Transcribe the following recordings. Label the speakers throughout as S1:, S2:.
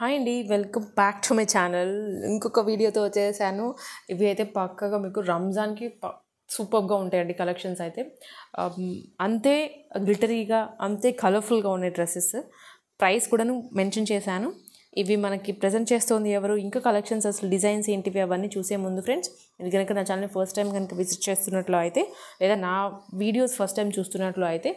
S1: hi అండి welcome back to my channel ఇంకొక వీడియోతో వచ్చేసాను ఇవి అయితే పక్కగా మీకు రంజాన్కి సూపర్గా ఉంటాయండి కలెక్షన్స్ అయితే అంతే గ్లిటరీగా అంతే కలర్ఫుల్గా ఉన్నాయి డ్రెస్సెస్ ప్రైస్ కూడాను మెన్షన్ చేశాను ఇవి మనకి ప్రజెంట్ చేస్తుంది ఎవరు ఇంకా కలెక్షన్స్ అసలు డిజైన్స్ ఏంటివి అవన్నీ చూసే ముందు ఫ్రెండ్స్ మీరు కనుక నా ఛానల్ ఫస్ట్ టైం కనుక విజిట్ చేస్తున్నట్లు అయితే లేదా నా వీడియోస్ ఫస్ట్ టైం చూస్తున్నట్లు అయితే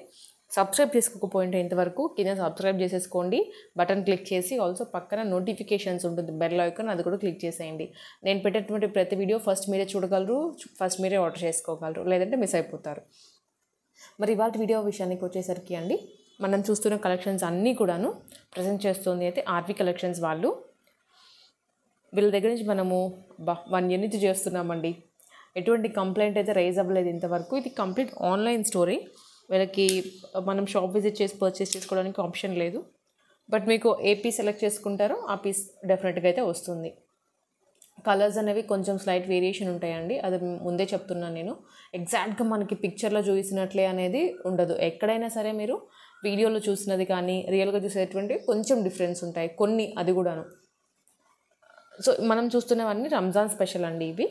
S1: సబ్స్క్రైబ్ చేసుకోకపోయింటే ఇంతవరకు కింద సబ్స్క్రైబ్ చేసేసుకోండి బటన్ క్లిక్ చేసి ఆల్సో పక్కన నోటిఫికేషన్స్ ఉంటుంది బెల్ ఐకాన్ అది కూడా క్లిక్ చేసేయండి నేను పెట్టేటువంటి ప్రతి వీడియో ఫస్ట్ మీరే చూడగలరు ఫస్ట్ మీరే ఆర్డర్ చేసుకోగలరు లేదంటే మిస్ అయిపోతారు మరి ఇవాళ వీడియో విషయానికి వచ్చేసరికి అండి మనం చూస్తున్న కలెక్షన్స్ అన్నీ కూడాను ప్రజెంట్ చేస్తుంది అయితే ఆర్వి కలెక్షన్స్ వాళ్ళు వీళ్ళ దగ్గర నుంచి మనము వన్ ఇయర్ నుంచి చేస్తున్నామండి ఎటువంటి కంప్లైంట్ అయితే రైజ్ అవ్వలేదు ఇంతవరకు ఇది కంప్లీట్ ఆన్లైన్ స్టోరీ వీళ్ళకి మనం షాప్ విజిట్ చేసి పర్చేస్ చేసుకోవడానికి ఆప్షన్ లేదు బట్ మీకు ఏ పీస్ సెలెక్ట్ చేసుకుంటారో ఆ పీస్ డెఫినెట్గా అయితే వస్తుంది కలర్స్ అనేవి కొంచెం స్లైట్ వేరియేషన్ ఉంటాయండి అది ముందే చెప్తున్నాను నేను ఎగ్జాక్ట్గా మనకి పిక్చర్లో చూసినట్లే అనేది ఉండదు ఎక్కడైనా సరే మీరు వీడియోలో చూసినది కానీ రియల్గా చూసేటువంటి కొంచెం డిఫరెన్స్ ఉంటాయి కొన్ని అది కూడాను సో మనం చూస్తున్నవన్నీ రంజాన్ స్పెషల్ అండి ఇవి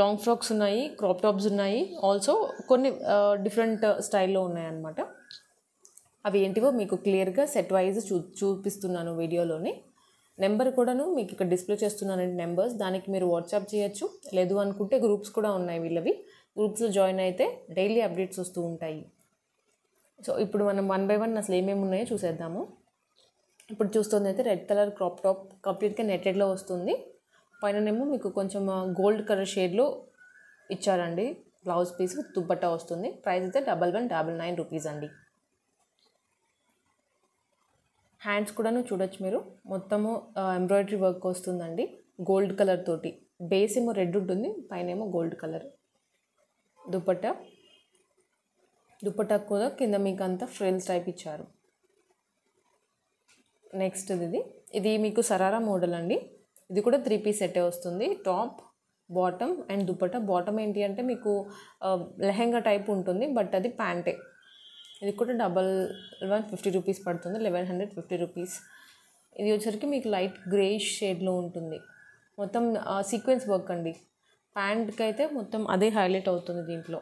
S1: లాంగ్ ఫ్రాక్స్ ఉన్నాయి క్రాప్ టాప్స్ ఉన్నాయి ఆల్సో కొన్ని డిఫరెంట్ uh, స్టైల్లో ఉన్నాయన్నమాట అవి ఏంటివో మీకు క్లియర్గా సెట్ వైజ్ చూ చూపిస్తున్నాను వీడియోలోని నెంబర్ కూడాను మీకు ఇక్కడ డిస్ప్లే చేస్తున్నానండి నెంబర్స్ దానికి మీరు వాట్సాప్ చేయొచ్చు లేదు అనుకుంటే గ్రూప్స్ కూడా ఉన్నాయి వీళ్ళవి గ్రూప్స్లో జాయిన్ అయితే డైలీ అప్డేట్స్ వస్తూ ఉంటాయి సో ఇప్పుడు మనం వన్ బై వన్ అసలు ఏమేమి ఉన్నాయో చూసేద్దాము ఇప్పుడు చూస్తుంది అయితే రెడ్ కలర్ క్రాప్ టాప్ కంప్లీట్గా నెట్టెడ్లో వస్తుంది పైననేమో మీకు కొంచెం గోల్డ్ కలర్ షేడ్లో ఇచ్చారండి బ్లౌజ్ పీస్ దుబ్బట్ట వస్తుంది ప్రైస్ అయితే double one double nine rupees అండి హ్యాండ్స్ కూడాను చూడొచ్చు మీరు మొత్తము ఎంబ్రాయిడరీ వర్క్ వస్తుందండి గోల్డ్ కలర్ తోటి బేస్ ఏమో రెడ్ ఉంటుంది పైన ఏమో గోల్డ్ కలర్ దుప్పట్ట దుప్పట్ట కూడా కింద మీకు అంతా ఫ్రిల్స్ టైప్ ఇచ్చారు నెక్స్ట్ ఇది ఇది మీకు సరారా మోడల్ అండి ఇది కూడా త్రీ పీస్ సెట్టే వస్తుంది top bottom and dupatta bottom ఏంటి అంటే మీకు లెహెంగా టైప్ ఉంటుంది బట్ అది ప్యాంటే ఇది కూడా డబల్ వన్ ఫిఫ్టీ రూపీస్ పడుతుంది లెవెన్ హండ్రెడ్ ఫిఫ్టీ రూపీస్ ఇది వచ్చరికి మీకు లైట్ గ్రేష్ షేడ్లో ఉంటుంది మొత్తం సీక్వెన్స్ వర్క్ అండి ప్యాంట్కి అయితే మొత్తం అదే హైలైట్ అవుతుంది దీంట్లో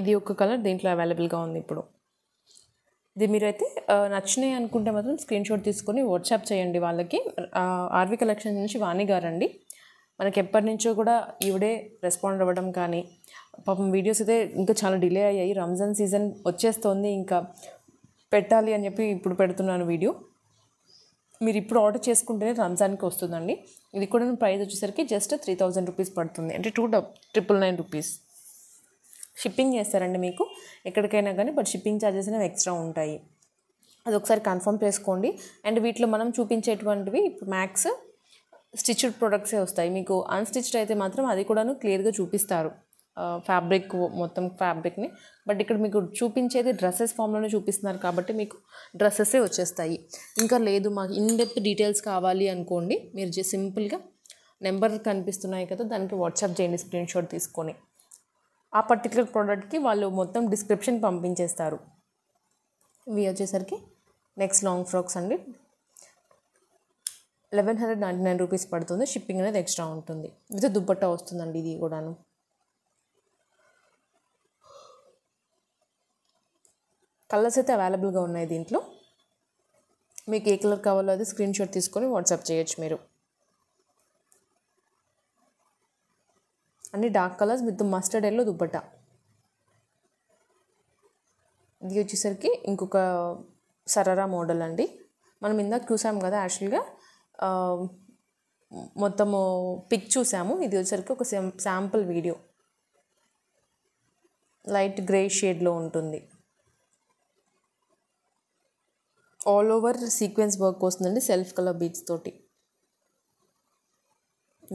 S1: ఇది ఒక కలర్ దీంట్లో అవైలబుల్గా ఉంది ఇప్పుడు ఇది మీరైతే నచ్చినాయి అనుకుంటే మాత్రం స్క్రీన్ షాట్ తీసుకొని వాట్సాప్ చేయండి వాళ్ళకి ఆర్వి కలెక్షన్ నుంచి వాణి అండి మనకి ఎప్పటి నుంచో కూడా ఈవిడే రెస్పాండ్ అవ్వడం కానీ పాపం వీడియోస్ అయితే ఇంకా చాలా డిలే అయ్యాయి రంజాన్ సీజన్ వచ్చేస్తోంది ఇంకా పెట్టాలి అని చెప్పి ఇప్పుడు పెడుతున్నాను వీడియో మీరు ఇప్పుడు ఆర్డర్ చేసుకుంటేనే రంజాన్కి వస్తుందండి ఇది కూడా ప్రైస్ వచ్చేసరికి జస్ట్ త్రీ థౌజండ్ రూపీస్ పడుతుంది అంటే టూ డబ్ ట్రిపుల్ నైన్ రూపీస్ షిప్పింగ్ చేస్తారండి మీకు ఎక్కడికైనా కానీ బట్ షిప్పింగ్ ఛార్జెస్ అనేవి ఎక్స్ట్రా ఉంటాయి అది ఒకసారి కన్ఫర్మ్ చేసుకోండి అండ్ వీటిలో మనం చూపించేటువంటివి ఇప్పుడు మ్యాక్స్ స్టిచ్డ్ ప్రొడక్ట్సే వస్తాయి మీకు అన్స్టిచ్డ్ అయితే మాత్రం అది కూడాను క్లియర్గా చూపిస్తారు ఫ్యాబ్రిక్ మొత్తం ఫ్యాబ్రిక్ని బట్ ఇక్కడ మీకు చూపించేది డ్రెస్సెస్ ఫామ్లోనే చూపిస్తున్నారు కాబట్టి మీకు డ్రెస్సెసే వచ్చేస్తాయి ఇంకా లేదు మాకు ఇన్ డెప్త్ డీటెయిల్స్ కావాలి అనుకోండి మీరు సింపుల్గా నెంబర్ కనిపిస్తున్నాయి కదా దానికి వాట్సాప్ చేయండి స్క్రీన్షాట్ తీసుకొని ఆ పర్టికులర్ ప్రోడక్ట్కి వాళ్ళు మొత్తం డిస్క్రిప్షన్ పంపించేస్తారు ఇవి వచ్చేసరికి నెక్స్ట్ లాంగ్ ఫ్రాక్స్ అండి eleven hundred ninety nine rupees పడుతుంది షిప్పింగ్ అనేది ఎక్స్ట్రా ఉంటుంది విత్ దుప్పట్టా వస్తుందండి ఇది కూడాను కలర్స్ అయితే అవైలబుల్గా ఉన్నాయి దీంట్లో మీకు ఏ కలర్ కావాలో అది స్క్రీన్ షాట్ తీసుకొని వాట్సాప్ చేయొచ్చు మీరు అన్ని dark colours with mustard yellow dupatta ఇది వచ్చేసరికి ఇంకొక సరరా మోడల్ అండి మనం ఇందాక చూసాం కదా యాక్చువల్గా మొత్తము పిక్ చూసాము ఇది వచ్చేసరికి ఒక శాంపుల్ వీడియో లైట్ గ్రే షేడ్లో ఉంటుంది ఆల్ ఓవర్ సీక్వెన్స్ వర్క్ వస్తుందండి సెల్ఫ్ కలర్ బీచ్ తోటి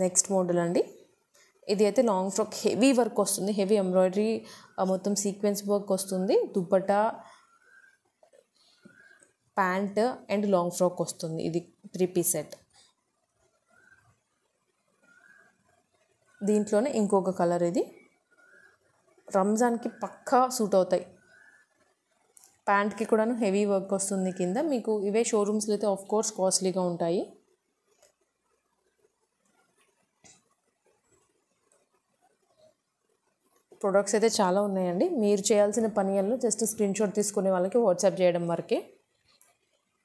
S1: నెక్స్ట్ మోడల్ అండి ఇది అయితే లాంగ్ ఫ్రాక్ హెవీ వర్క్ వస్తుంది హెవీ ఎంబ్రాయిడరీ మొత్తం సీక్వెన్స్ వర్క్ వస్తుంది dupatta pant and long frock వస్తుంది ఇది త్రీ పీస్ సెట్ దీంట్లోనే ఇంకొక కలర్ ఇది రంజాన్కి పక్కా సూట్ అవుతాయి ప్యాంట్కి కూడాను హెవీ వర్క్ వస్తుంది కింద మీకు ఇవే షోరూమ్స్లో అయితే ఆఫ్ కోర్స్ కాస్ట్లీగా ఉంటాయి ప్రొడక్ట్స్ అయితే చాలా ఉన్నాయండి మీరు చేయాల్సిన పనిల్లో జస్ట్ స్క్రీన్ షాట్ తీసుకునే వాళ్ళకి వాట్సాప్ చేయడం వరకే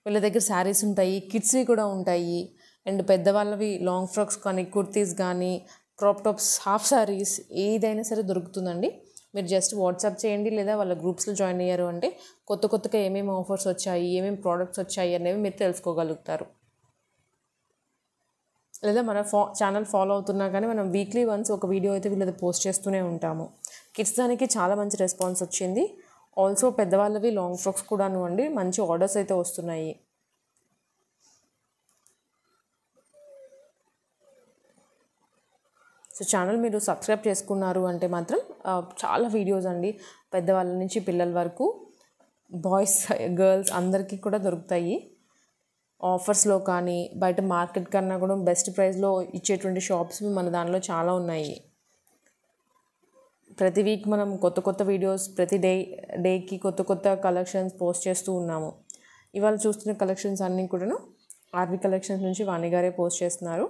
S1: వీళ్ళ దగ్గర శారీస్ ఉంటాయి కిడ్స్వి కూడా ఉంటాయి అండ్ పెద్దవాళ్ళవి లాంగ్ ఫ్రాక్స్ కానీ కుర్తీస్ కానీ క్రాప్ టాప్స్ హాఫ్ శారీస్ ఏదైనా సరే దొరుకుతుందండి మీరు జస్ట్ వాట్సాప్ చేయండి లేదా వాళ్ళ గ్రూప్స్లో జాయిన్ అయ్యారు అంటే కొత్త కొత్తగా ఏమేమి ఆఫర్స్ వచ్చాయి ఏమేమి ప్రోడక్ట్స్ వచ్చాయి అనేవి మీరు తెలుసుకోగలుగుతారు లేదా మన ఫా ఛానల్ ఫాలో అవుతున్నా కానీ మనం వీక్లీ వన్స్ ఒక వీడియో అయితే వీళ్ళది పోస్ట్ చేస్తూనే ఉంటాము కిడ్స్ దానికి చాలా మంచి రెస్పాన్స్ వచ్చింది ఆల్సో పెద్దవాళ్ళవి లాంగ్ ఫ్రాక్స్ కూడాను అండి మంచి ఆర్డర్స్ అయితే వస్తున్నాయి సో ఛానల్ మీరు సబ్స్క్రైబ్ చేసుకున్నారు అంటే మాత్రం చాలా వీడియోస్ అండి పెద్దవాళ్ళ నుంచి పిల్లల వరకు బాయ్స్ గర్ల్స్ అందరికీ కూడా దొరుకుతాయి ఆఫర్స్లో కానీ బయట మార్కెట్ కన్నా కూడా బెస్ట్ ప్రైస్లో ఇచ్చేటువంటి షాప్స్ మన దానిలో చాలా ఉన్నాయి ప్రతి వీక్ మనం కొత్త కొత్త వీడియోస్ ప్రతి డే డేకి కొత్త కొత్త కలెక్షన్స్ పోస్ట్ చేస్తూ ఉన్నాము ఇవాళ చూస్తున్న కలెక్షన్స్ అన్నీ కూడాను ఆర్బీ కలెక్షన్స్ నుంచి వాణి గారే పోస్ట్ చేస్తున్నారు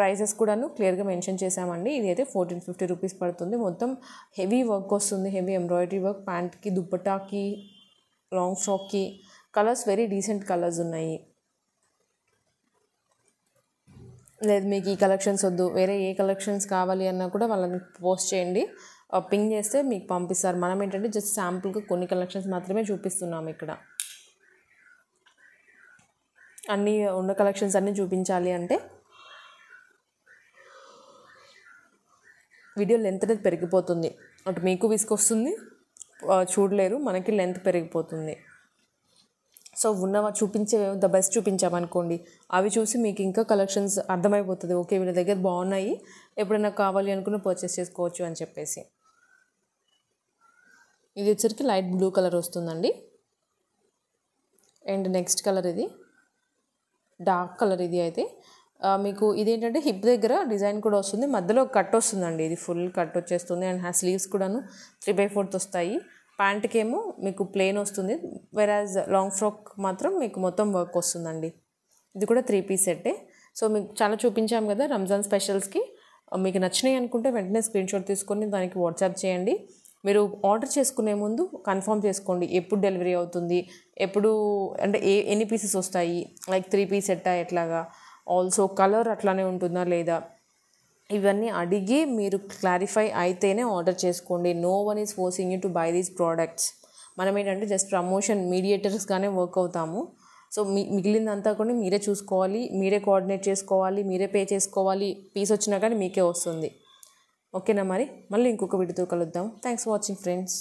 S1: ప్రైజెస్ కూడాను క్లియర్గా మెన్షన్ చేశామండి ఇది అయితే ఫోర్టీన్ ఫిఫ్టీ రూపీస్ పడుతుంది మొత్తం హెవీ వర్క్ వస్తుంది హెవీ ఎంబ్రాయిడరీ వర్క్ ప్యాంట్కి దుప్పటాకి లాంగ్ ఫ్రాక్కి కలర్స్ వెరీ డీసెంట్ కలర్స్ ఉన్నాయి లేదు మీకు ఈ కలెక్షన్స్ వద్దు వేరే ఏ కలెక్షన్స్ కావాలి అన్నా కూడా వాళ్ళని పోస్ట్ చేయండి పింగ్ చేస్తే మీకు పంపిస్తారు మనం ఏంటంటే జస్ట్ శాంపుల్గా కొన్ని కలెక్షన్స్ మాత్రమే చూపిస్తున్నాం ఇక్కడ అన్నీ ఉన్న కలెక్షన్స్ అన్నీ చూపించాలి అంటే వీడియో లెంత్ అనేది పెరిగిపోతుంది అటు మీకు విసుకొస్తుంది చూడలేరు మనకి లెంత్ పెరిగిపోతుంది సో ఉన్నవా చూపించే ద బెస్ట్ చూపించామనుకోండి అవి చూసి మీకు ఇంకా కలెక్షన్స్ అర్థమైపోతుంది ఓకే వీళ్ళ దగ్గర బాగున్నాయి ఎప్పుడైనా కావాలి అనుకుని పర్చేస్ చేసుకోవచ్చు అని చెప్పేసి ఇది వచ్చరికి లైట్ బ్లూ కలర్ వస్తుందండి అండ్ నెక్స్ట్ కలర్ ఇది డార్క్ కలర్ ఇది అయితే మీకు ఇదేంటంటే హిప్ దగ్గర డిజైన్ కూడా వస్తుంది మధ్యలో కట్ వస్తుందండి ఇది ఫుల్ కట్ వచ్చేస్తుంది అండ్ హ్యా స్లీవ్స్ కూడాను త్రీ బై ఫోర్త్ వస్తాయి ప్యాంట్కి ఏమో మీకు ప్లెయిన్ వస్తుంది వెరాజ్ లాంగ్ ఫ్రాక్ మాత్రం మీకు మొత్తం వర్క్ వస్తుందండి ఇది కూడా త్రీ పీస్ సెట్టే సో మీకు చాలా చూపించాం కదా రంజాన్ స్పెషల్స్కి uh, మీకు నచ్చినాయి అనుకుంటే వెంటనే స్క్రీన్ షాట్ తీసుకొని దానికి వాట్సాప్ చేయండి మీరు ఆర్డర్ చేసుకునే ముందు కన్ఫర్మ్ చేసుకోండి ఎప్పుడు డెలివరీ అవుతుంది ఎప్పుడు అంటే ఏ ఎన్ని పీసెస్ వస్తాయి లైక్ త్రీ పీస్ సెట్టా ఎట్లాగా ఆల్సో కలర్ అట్లానే ఉంటుందా లేదా ఇవన్నీ అడిగి మీరు క్లారిఫై అయితేనే ఆర్డర్ చేసుకోండి no one is forcing you to buy these products మనం ఏంటంటే జస్ట్ ప్రమోషన్ మీడియేటర్స్గానే వర్క్ అవుతాము సో మీ మిగిలిందంతా కూడా మీరే చూసుకోవాలి మీరే కోఆర్డినేట్ చేసుకోవాలి మీరే పే చేసుకోవాలి పీస్ వచ్చినా కానీ మీకే వస్తుంది ఓకేనా మరి మళ్ళీ ఇంకొక వీడియోతో కలుద్దాం థ్యాంక్స్ ఫర్ వాచింగ్ ఫ్రెండ్స్